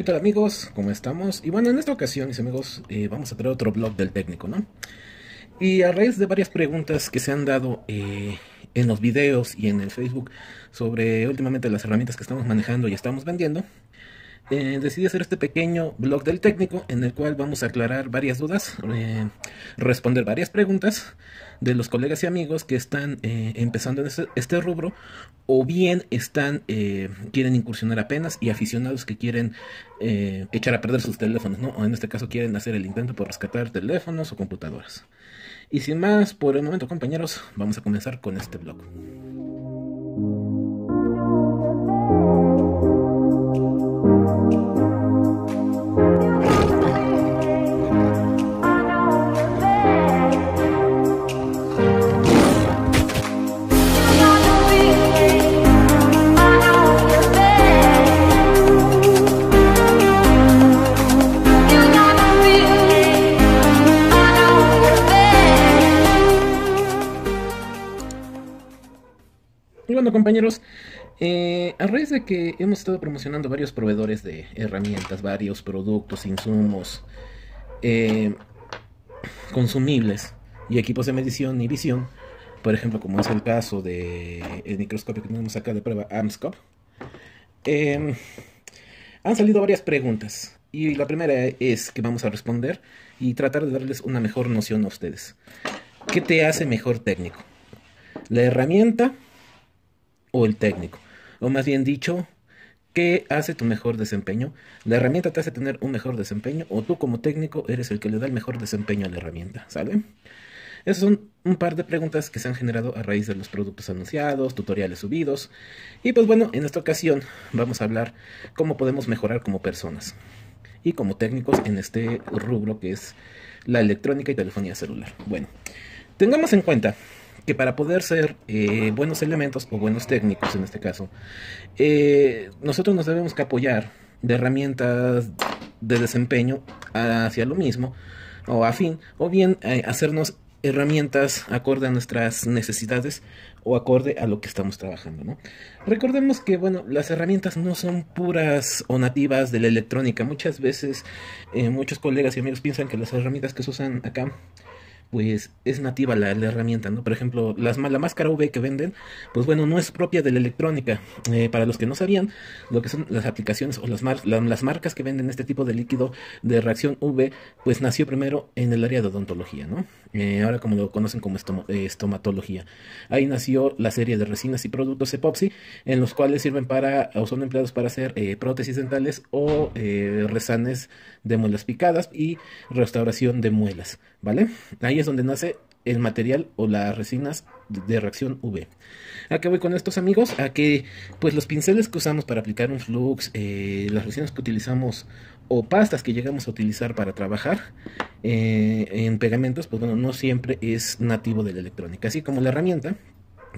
¿Qué tal amigos? ¿Cómo estamos? Y bueno, en esta ocasión, mis amigos, eh, vamos a traer otro blog del técnico, ¿no? Y a raíz de varias preguntas que se han dado eh, en los videos y en el Facebook sobre últimamente las herramientas que estamos manejando y estamos vendiendo, eh, decidí hacer este pequeño blog del técnico en el cual vamos a aclarar varias dudas, eh, responder varias preguntas de los colegas y amigos que están eh, empezando en este, este, rubro o bien están quieren incursionar apenas y aficionados que quieren echar a perder sus teléfonos, ¿no? O en este caso quieren hacer el intento por rescatar teléfonos o computadoras. Y sin más, por el momento compañeros, vamos a comenzar con este blog. bueno, compañeros, eh, a raíz de que hemos estado promocionando varios proveedores de herramientas, varios productos, insumos, eh, consumibles y equipos de medición y visión, por ejemplo, como es el caso del microscopio que tenemos acá de prueba AMSCOP, em, han salido varias preguntas. Y la primera es que vamos a responder y tratar de darles una mejor noción a ustedes. ¿Qué te hace mejor técnico? ¿La herramienta o el técnico. O más bien dicho, ¿qué hace tu mejor desempeño? ¿La herramienta te hace tener un mejor desempeño o tú como técnico eres el que le da el mejor desempeño a la herramienta? ¿Sale? Esas son un par de preguntas que se han generado a raíz de los productos anunciados, tutoriales subidos. Y pues bueno, en esta ocasión vamos a hablar cómo podemos mejorar como personas y como técnicos en este rubro que es la electrónica y telefonía celular. Bueno, tengamos en cuenta para poder ser eh, buenos elementos o buenos técnicos en este caso, eh, nosotros nos debemos que apoyar de herramientas de desempeño hacia lo mismo o fin o bien eh, hacernos herramientas acorde a nuestras necesidades o acorde a lo que estamos trabajando. ¿no? Recordemos que bueno, las herramientas no son puras o nativas de la electrónica. Muchas veces muchos colegas y amigos piensan que las herramientas que se usan acá pues es nativa la, herramienta, ¿no? Por ejemplo, las, la máscara V que venden, pues bueno, no es propia de la electrónica. Eh, para los que no sabían, lo que son las aplicaciones o las, las marcas que venden este tipo de líquido de reacción V, pues nació primero en el área de odontología, ¿no? Eh, ahora como lo conocen como eh, estomatología. Ahí nació la serie de resinas y productos epoxi, en los cuales sirven para, o son empleados para hacer prótesis dentales o resanes de muelas picadas y restauración de muelas. ¿vale? Ahí es donde nace el material o las resinas de reacción V. Acá voy con estos amigos? A que pues los pinceles que usamos para aplicar un flux, eh, las resinas que utilizamos o pastas que llegamos a utilizar para trabajar eh, en pegamentos, pues bueno, no siempre es nativo de la electrónica, así como la herramienta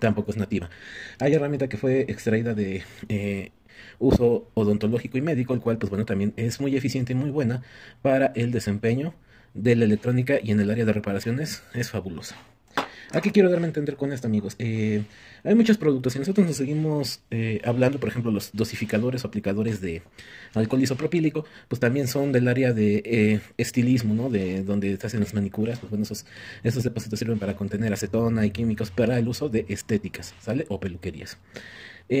tampoco es nativa. Hay herramienta que fue extraída de... Eh, uso odontológico y médico, el cual pues bueno también es muy eficiente y muy buena para el desempeño de la electrónica y en el área de reparaciones es fabulosa. Aquí quiero darme a entender con esto, amigos? Eh, hay muchos productos. y nosotros nos seguimos eh, hablando, por ejemplo, los dosificadores o aplicadores de alcohol isopropílico, pues también son del área de eh, estilismo, ¿no? De donde se hacen las manicuras. Pues bueno, esos, depósitos sirven para contener acetona y químicos para el uso de estéticas, ¿sale? O peluquerías.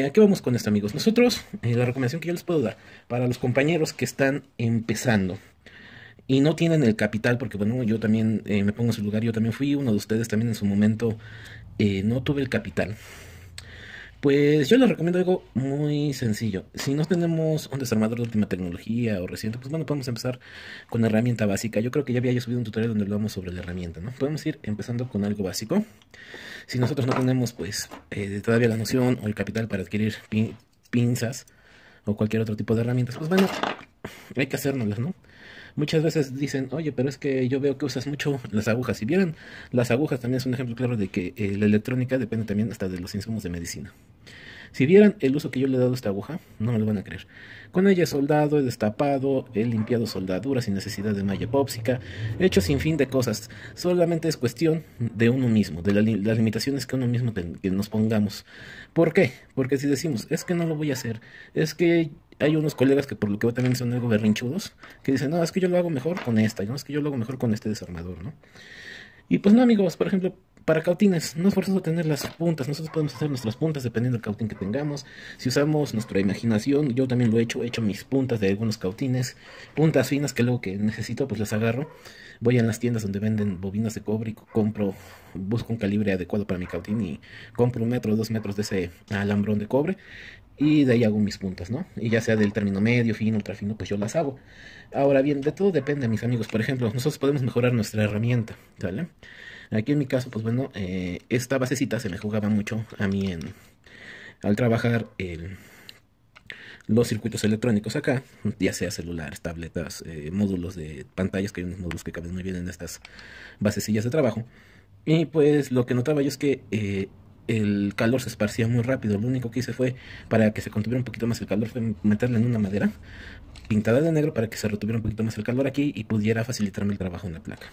Aquí vamos con esto, amigos? Nosotros, la recomendación que yo les puedo dar para los compañeros que están empezando y no tienen el capital, porque bueno, yo también eh, me pongo en su lugar, yo también fui uno de ustedes, también en su momento eh, no tuve el capital. Pues yo les recomiendo algo muy sencillo. Si no tenemos un desarmador de última tecnología o reciente, pues bueno, podemos empezar con la herramienta básica. Yo creo que ya había subido un tutorial donde hablamos sobre la herramienta, ¿no? Podemos ir empezando con algo básico. Si nosotros no tenemos, pues, eh, todavía la noción o el capital para adquirir pinzas o cualquier otro tipo de herramientas, pues bueno, hay que hacérnoslas, ¿no? Muchas veces dicen, oye, pero es que yo veo que usas mucho las agujas. Si vieran, las agujas también es un ejemplo claro de que eh, la electrónica depende también hasta de los insumos de medicina. Si vieran el uso que yo le he dado a esta aguja, no me lo van a creer. Con ella he soldado, he destapado, he limpiado soldaduras sin necesidad de malla epópsica, he hecho sin fin de cosas. Solamente es cuestión de uno mismo, de las limitaciones que uno mismo nos pongamos. ¿Por qué? Porque si decimos, es que no lo voy a hacer, es que hay unos colegas que por lo que veo también son algo berrinchudos, que dicen, no, es que yo lo hago mejor con esta, no, es que yo lo hago mejor con este desarmador, ¿no? Y pues no, amigos, por ejemplo, para cautines, no es forzoso tener las puntas, nosotros podemos hacer nuestras puntas dependiendo del cautín que tengamos. Si usamos nuestra imaginación, yo también lo he hecho, he hecho mis puntas de algunos cautines, puntas finas que luego que necesito, pues las agarro voy a las tiendas donde venden bobinas de cobre y compro, busco un calibre adecuado para mi cautín y compro un metro o dos metros de ese alambrón de cobre y de ahí hago mis puntas, ¿no? Y ya sea del término medio, fino, fino pues yo las hago. Ahora bien, de todo depende, mis amigos. Por ejemplo, nosotros podemos mejorar nuestra herramienta, ¿vale? Aquí en mi caso, pues bueno, eh, esta basecita se me jugaba mucho a mí en, al trabajar el los circuitos electrónicos acá, ya sea celulares, tabletas, eh, módulos de pantallas, que hay unos módulos que caben muy bien en estas basecillas de trabajo. Y pues lo que notaba yo es que eh, el calor se esparcía muy rápido. Lo único que hice fue, para que se contuviera un poquito más el calor, fue meterla en una madera pintada de negro para que se retuviera un poquito más el calor aquí y pudiera facilitarme el trabajo en la placa.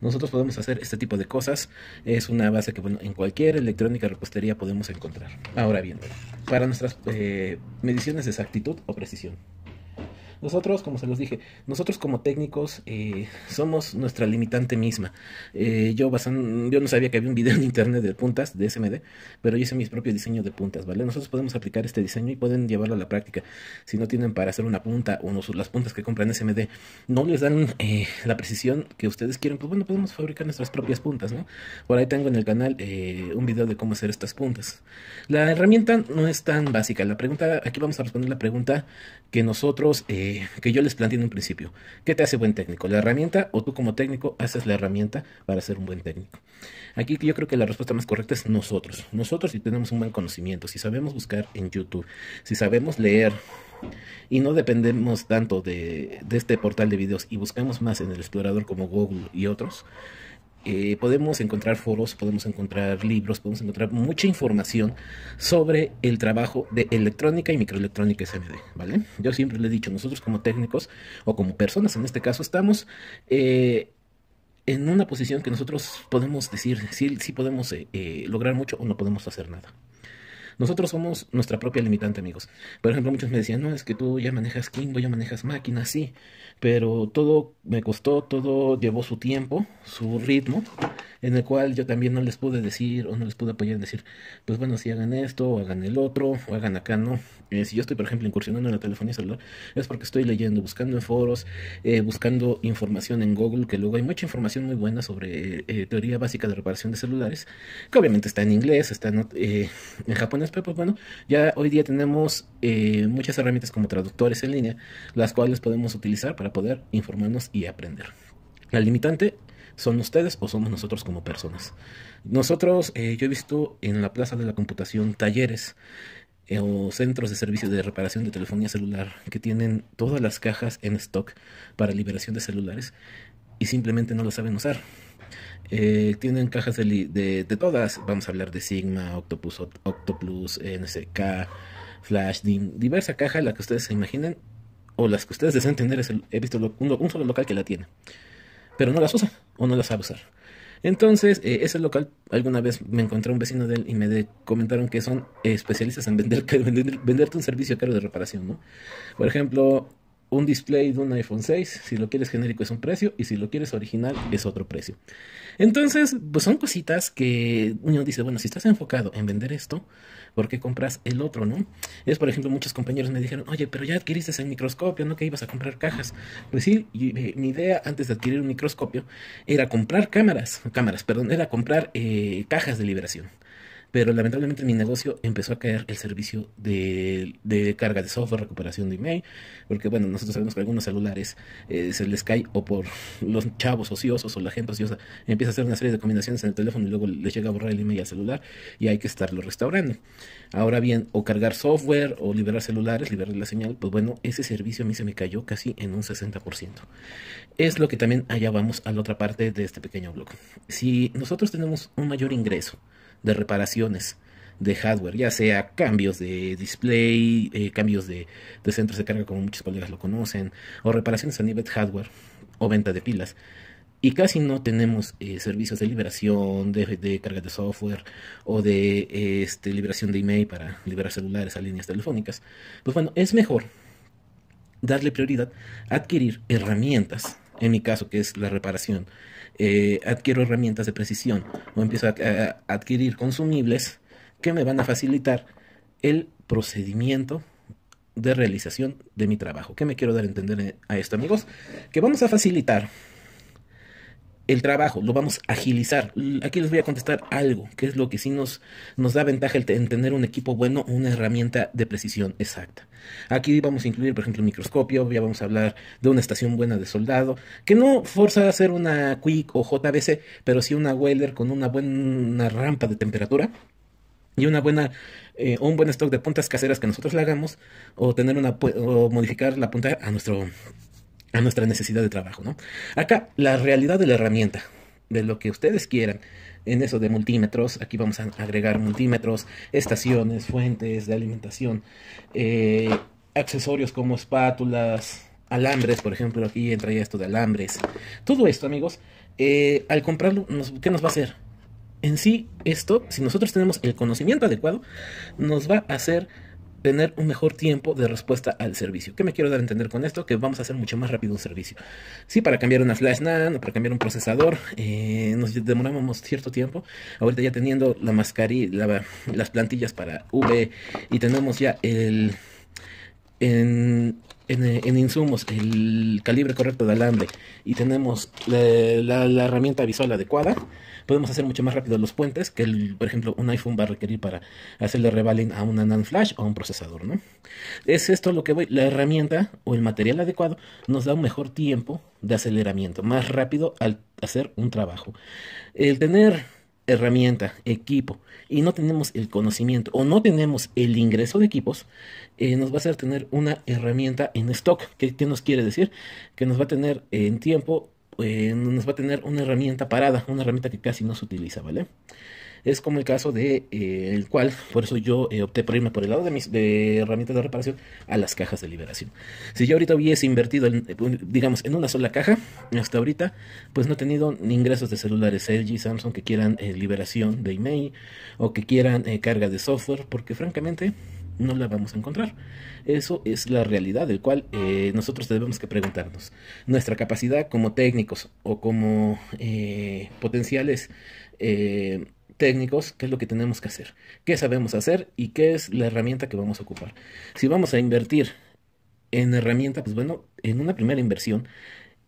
Nosotros podemos hacer este tipo de cosas. Es una base que bueno, en cualquier electrónica repostería podemos encontrar. Ahora bien, para nuestras eh, mediciones de exactitud o precisión. Nosotros, como se los dije, nosotros como técnicos eh, somos nuestra limitante misma. Eh, yo, basan, yo no sabía que había un video en internet de puntas, de SMD, pero yo hice mis propios diseños de puntas, ¿vale? Nosotros podemos aplicar este diseño y pueden llevarlo a la práctica. Si no tienen para hacer una punta o las puntas que compran SMD no les dan eh, la precisión que ustedes quieren, pues bueno, podemos fabricar nuestras propias puntas, ¿no? Por ahí tengo en el canal un video de cómo hacer estas puntas. La herramienta no es tan básica. La pregunta, aquí vamos a responder la pregunta que nosotros que, yo les planteé en un principio. ¿Qué te hace buen técnico? ¿La herramienta o tú como técnico haces la herramienta para ser un buen técnico? Aquí yo creo que la respuesta más correcta es nosotros. Nosotros si tenemos un buen conocimiento, si sabemos buscar en YouTube, si sabemos leer y no dependemos tanto de, de, este portal de videos y buscamos más en el explorador como Google y otros, eh, podemos encontrar foros, podemos encontrar libros, podemos encontrar mucha información sobre el trabajo de electrónica y microelectrónica SMD, ¿vale? Yo siempre le he dicho, nosotros como técnicos o como personas en este caso estamos eh, en una posición que nosotros podemos decir si, podemos eh, lograr mucho o no podemos hacer nada. Nosotros somos nuestra propia limitante, amigos. Por ejemplo, muchos me decían, no, es que tú ya manejas Kingo, ya manejas máquinas, sí. Pero todo me costó, todo llevó su tiempo, su ritmo, en el cual yo también no les pude decir o no les pude apoyar en decir, pues bueno, si hagan esto, o hagan el otro, o hagan acá, no. Eh, si yo estoy, por ejemplo, incursionando en la telefonía celular, es porque estoy leyendo, buscando en foros, eh, buscando información en Google, que luego hay mucha información muy buena sobre eh, teoría básica de reparación de celulares, que obviamente está en inglés, está en japonés pues, pues, bueno, ya hoy día tenemos eh, muchas herramientas como traductores en línea, las cuales podemos utilizar para poder informarnos y aprender. La limitante son ustedes o somos nosotros como personas. Nosotros, eh, yo he visto en la Plaza de la Computación talleres eh, o centros de servicios de reparación de telefonía celular que tienen todas las cajas en stock para liberación de celulares y simplemente no lo saben usar. Eh, tienen cajas de, todas. Vamos a hablar de Sigma, Octopus, Octoplus, NSK, Flash, diversas Diversa caja, la que ustedes se imaginen o las que ustedes desean tener. he visto un, solo local que la tiene. Pero no las usa o no las sabe usar. Entonces, eh, ese local, alguna vez me encontré un vecino de él y me comentaron que son especialistas en venderte un servicio caro de reparación, ¿no? Por ejemplo, un display de un iPhone 6, si lo quieres genérico es un precio y si lo quieres original es otro precio. Entonces, pues son cositas que uno dice, bueno, si estás enfocado en vender esto, ¿por qué compras el otro, no? Es, por ejemplo, muchos compañeros me dijeron, oye, pero ya adquiriste el microscopio, ¿no? Que ibas a comprar cajas. Pues sí, eh, mi idea antes de adquirir un microscopio era comprar cámaras, cámaras, perdón, era comprar eh, cajas de liberación pero lamentablemente mi negocio empezó a caer el servicio de, carga de software, recuperación de email, porque bueno, nosotros sabemos que algunos celulares eh, se les cae o por los chavos ociosos o la gente ociosa empieza a hacer una serie de combinaciones en el teléfono y luego les llega a borrar el email al celular y hay que estarlo restaurando. Ahora bien, o cargar software o liberar celulares, liberar la señal, pues bueno, ese servicio a mí se me cayó casi en un 60%. Es lo que también allá vamos a la otra parte de este pequeño blog. Si nosotros tenemos un mayor ingreso, de reparaciones de hardware, ya sea cambios de display, eh, cambios de, centros de carga como muchos colegas lo conocen, o reparaciones a nivel de hardware o venta de pilas. Y casi no tenemos eh, servicios de liberación, de, carga de software o de este, liberación de email para liberar celulares a líneas telefónicas. Pues bueno, es mejor darle prioridad a adquirir herramientas, en mi caso que es la reparación eh, adquiero herramientas de precisión o empiezo a, a adquirir consumibles que me van a facilitar el procedimiento de realización de mi trabajo. ¿Qué me quiero dar a entender eh, a esto, amigos? Que vamos a facilitar el trabajo, lo vamos a agilizar. Aquí les voy a contestar algo, que es lo que sí nos, da ventaja en tener un equipo bueno, una herramienta de precisión exacta. Aquí vamos a incluir, por ejemplo, un microscopio, ya vamos a hablar de una estación buena de soldado, que no forza a hacer una Quick o JBC, pero sí una Welder con una buena rampa de temperatura y una buena eh, un buen stock de puntas caseras que nosotros le hagamos o tener una o modificar la punta a nuestro a nuestra necesidad de trabajo, ¿no? Acá, la realidad de la herramienta, de lo que ustedes quieran, en eso de multímetros, aquí vamos a agregar multímetros, estaciones, fuentes de alimentación, eh, accesorios como espátulas, alambres, por ejemplo, aquí entra ya esto de alambres. Todo esto, amigos, eh, al comprarlo, ¿qué nos va a hacer? En sí, esto, si nosotros tenemos el conocimiento adecuado, nos va a hacer tener un mejor tiempo de respuesta al servicio. ¿Qué me quiero dar a entender con esto? Que vamos a hacer mucho más rápido un servicio. Sí, para cambiar una flash NAND o para cambiar un procesador, eh, nos demoramos cierto tiempo. Ahorita ya teniendo la mascarilla, las plantillas para V y tenemos ya el eh, en, insumos, el calibre correcto de alambre y tenemos eh, la, herramienta visual adecuada, podemos hacer mucho más rápido los puentes que, por ejemplo, un iPhone va a requerir para hacerle revaling a una NAND flash o a un procesador, ¿no? Es esto lo que voy, la herramienta o el material adecuado nos da un mejor tiempo de aceleramiento, más rápido al hacer un trabajo. El tener herramienta, equipo, y no tenemos el conocimiento o no tenemos el ingreso de equipos, eh, nos va a hacer tener una herramienta en stock. ¿Qué, nos quiere decir? Que nos va a tener en tiempo, eh, nos va a tener una herramienta parada, una herramienta que casi no se utiliza, ¿vale? Es como el caso del eh, cual, por eso yo eh, opté por irme por el lado de mis de herramientas de reparación a las cajas de liberación. Si yo ahorita hubiese invertido, eh, digamos, en una sola caja, hasta ahorita, pues no he tenido ni ingresos de celulares LG, Samsung que quieran liberación de email o que quieran carga de software, porque francamente no la vamos a encontrar. Eso es la realidad, del cual nosotros debemos que preguntarnos. Nuestra capacidad como técnicos o como potenciales técnicos qué es lo que tenemos que hacer, qué sabemos hacer y qué es la herramienta que vamos a ocupar. Si vamos a invertir en herramienta, pues bueno, en una primera inversión,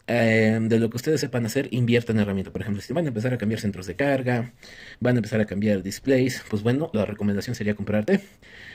em, de lo que ustedes sepan hacer, inviertan en herramienta. Por ejemplo, si van a empezar a cambiar centros de carga, van a empezar a cambiar displays, pues bueno, la recomendación sería comprarte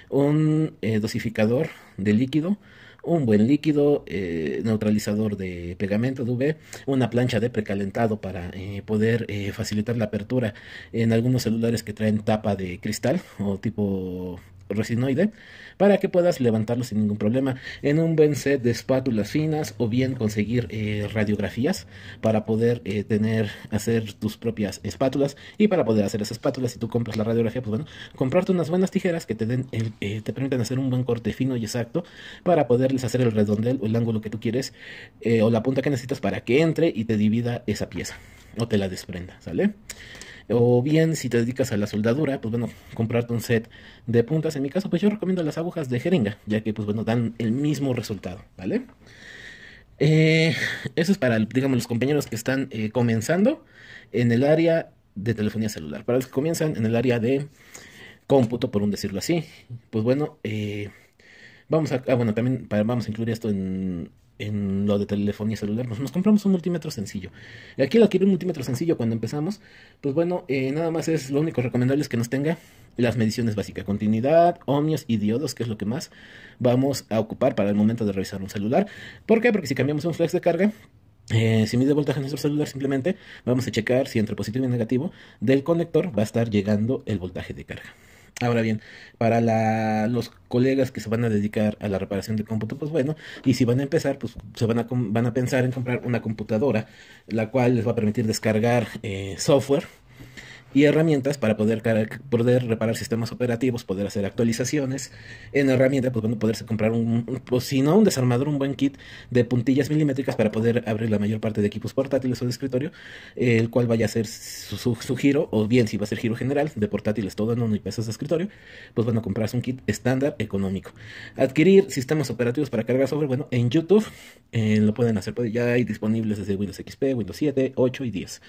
un eh, dosificador de líquido un buen líquido eh, neutralizador de pegamento de UV, una plancha de precalentado para eh, poder eh, facilitar la apertura en algunos celulares que traen tapa de cristal o tipo resinoide para que puedas levantarlo sin ningún problema en un buen set de espátulas finas o bien conseguir eh, radiografías para poder eh, tener hacer tus propias espátulas y para poder hacer esas espátulas si tú compras la radiografía pues bueno comprarte unas buenas tijeras que te den eh, te permiten hacer un buen corte fino y exacto para poderles hacer el redondel o el ángulo que tú quieres o la punta que necesitas para que entre y te divida esa pieza o te la desprenda sale o bien, si te dedicas a la soldadura, pues bueno, comprarte un set de puntas. En mi caso, pues yo recomiendo las agujas de jeringa, ya que pues bueno, dan el mismo resultado, ¿vale? Eh, eso es para, digamos, los compañeros que están eh, comenzando en el área de telefonía celular. Para los que comienzan en el área de cómputo, por un decirlo así. Pues bueno, eh, vamos a, ah, bueno, también vamos a incluir esto en en lo de telefonía celular, nos, pues nos compramos un multímetro sencillo. Y aquí lo adquirir un multímetro sencillo cuando empezamos, pues bueno, eh, nada más es lo único recomendable es que nos tenga las mediciones básicas, continuidad, ohmios y diodos, que es lo que más vamos a ocupar para el momento de revisar un celular. ¿Por qué? Porque si cambiamos un flex de carga, eh, si mide voltaje en nuestro celular, simplemente vamos a checar si entre positivo y negativo del conector va a estar llegando el voltaje de carga. Ahora bien, para los colegas que se van a dedicar a la reparación de cómputo, pues bueno, y si van a empezar, pues se van a, van a pensar en comprar una computadora, la cual les va a permitir descargar eh, software y herramientas para poder, poder reparar sistemas operativos, poder hacer actualizaciones. En herramientas, pues bueno, poderse comprar un, pues, si no un desarmador, un buen kit de puntillas milimétricas para poder abrir la mayor parte de equipos portátiles o de escritorio, el cual vaya a ser su, giro, o bien si va a ser giro general de portátiles todo en uno y pesas de escritorio, pues bueno, comprarse un kit estándar económico. Adquirir sistemas operativos para cargar sobre, bueno, en YouTube eh, lo pueden hacer, pues, ya hay disponibles desde Windows XP, Windows 7, 8 y 10.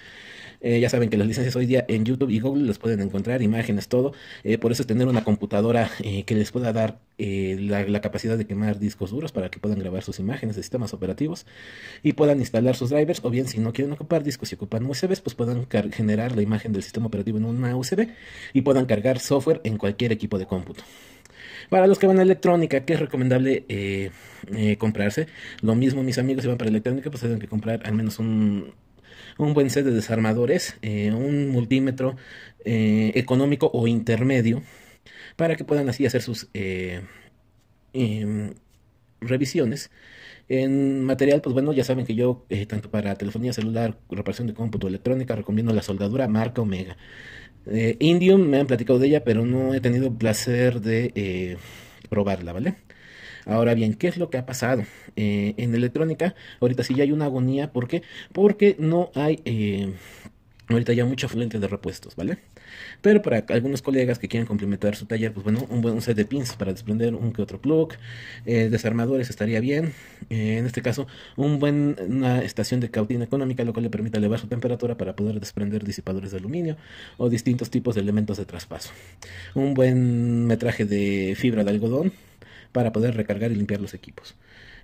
Eh, ya saben que las licencias hoy día en YouTube y Google les pueden encontrar imágenes, todo. Eh, por eso tener una computadora eh, que les pueda dar eh, la, capacidad de quemar discos duros para que puedan grabar sus imágenes de sistemas operativos y puedan instalar sus drivers. O bien, si no quieren ocupar discos y ocupan USBs, pues puedan generar la imagen del sistema operativo en una USB y puedan cargar software en cualquier equipo de cómputo. Para los que van a electrónica, que es recomendable comprarse. Lo mismo mis amigos si van para electrónica, pues tienen que comprar al menos un, un buen set de desarmadores, eh, un multímetro eh, económico o intermedio, para que puedan así hacer sus eh, em, revisiones. En material, pues bueno, ya saben que yo, tanto para telefonía celular, reparación de cómputo electrónica, recomiendo la soldadura marca Omega. Indium, me han platicado de ella, pero no he tenido placer de probarla, ¿vale? Ahora bien, ¿qué es lo que ha pasado? Eh, en electrónica, ahorita sí ya hay una agonía. ¿Por qué? Porque no hay... Eh, ahorita ya mucha afluente de repuestos, ¿vale? Pero para algunos colegas que quieran complementar su taller, pues bueno, un buen set de pins para desprender un que otro plug, eh, desarmadores estaría bien. en este caso, un buen, una estación de cautina económica, lo cual le permite elevar su temperatura para poder desprender disipadores de aluminio o distintos tipos de elementos de traspaso. Un buen metraje de fibra de algodón, para poder recargar y limpiar los equipos.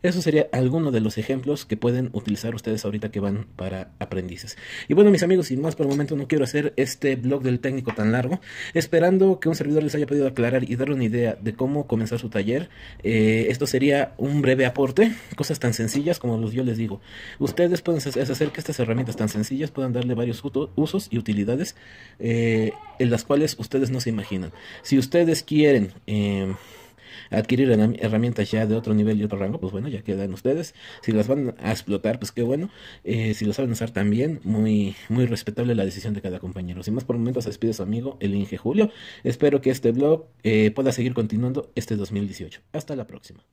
Eso sería alguno de los ejemplos que pueden utilizar ustedes ahorita que van para aprendices. Y bueno, mis amigos, sin más por el momento no quiero hacer este blog del técnico tan largo, esperando que un servidor les haya podido aclarar y dar una idea de cómo comenzar su taller. Eh, esto sería un breve aporte, cosas tan sencillas como los yo les digo. Ustedes pueden hacer que estas herramientas tan sencillas puedan darle varios usos y utilidades eh, en las cuales ustedes no se imaginan. Si ustedes quieren... Em, adquirir herramientas ya de otro nivel y otro rango, pues bueno, ya quedan ustedes. Si las van a explotar, pues qué bueno. Eh, si si lo saben usar también, muy, muy respetable la decisión de cada compañero. Sin más por momentos, se despide su amigo, el Inge Julio. Espero que este blog eh, pueda seguir continuando este 2018. Hasta la próxima.